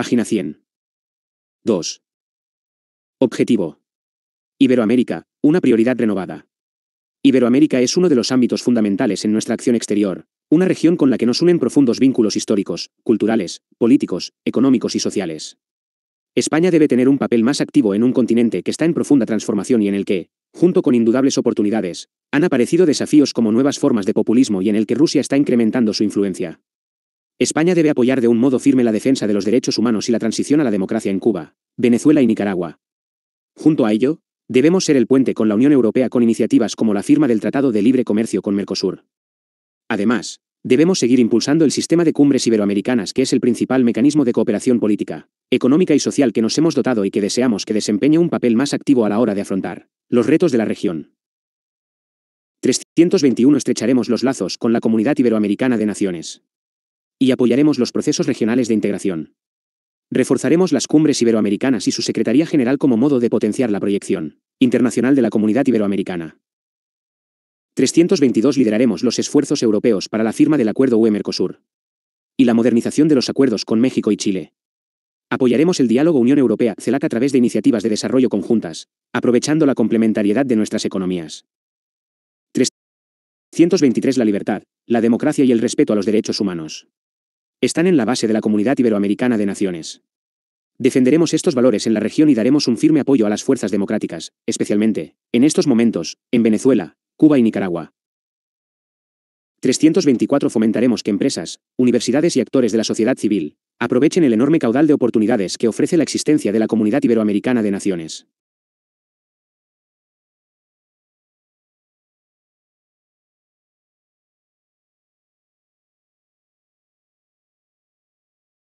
Página 100. 2. Objetivo. Iberoamérica, una prioridad renovada. Iberoamérica es uno de los ámbitos fundamentales en nuestra acción exterior, una región con la que nos unen profundos vínculos históricos, culturales, políticos, económicos y sociales. España debe tener un papel más activo en un continente que está en profunda transformación y en el que, junto con indudables oportunidades, han aparecido desafíos como nuevas formas de populismo y en el que Rusia está incrementando su influencia. España debe apoyar de un modo firme la defensa de los derechos humanos y la transición a la democracia en Cuba, Venezuela y Nicaragua. Junto a ello, debemos ser el puente con la Unión Europea con iniciativas como la firma del Tratado de Libre Comercio con Mercosur. Además, debemos seguir impulsando el sistema de cumbres iberoamericanas que es el principal mecanismo de cooperación política, económica y social que nos hemos dotado y que deseamos que desempeñe un papel más activo a la hora de afrontar los retos de la región. 321 Estrecharemos los lazos con la Comunidad Iberoamericana de Naciones y apoyaremos los procesos regionales de integración. Reforzaremos las cumbres iberoamericanas y su Secretaría General como modo de potenciar la proyección internacional de la comunidad iberoamericana. 322 Lideraremos los esfuerzos europeos para la firma del acuerdo UE-Mercosur y la modernización de los acuerdos con México y Chile. Apoyaremos el diálogo Unión Europea-CELAC a través de iniciativas de desarrollo conjuntas, aprovechando la complementariedad de nuestras economías. 323 La libertad, la democracia y el respeto a los derechos humanos están en la base de la Comunidad Iberoamericana de Naciones. Defenderemos estos valores en la región y daremos un firme apoyo a las fuerzas democráticas, especialmente, en estos momentos, en Venezuela, Cuba y Nicaragua. 324 Fomentaremos que empresas, universidades y actores de la sociedad civil aprovechen el enorme caudal de oportunidades que ofrece la existencia de la Comunidad Iberoamericana de Naciones.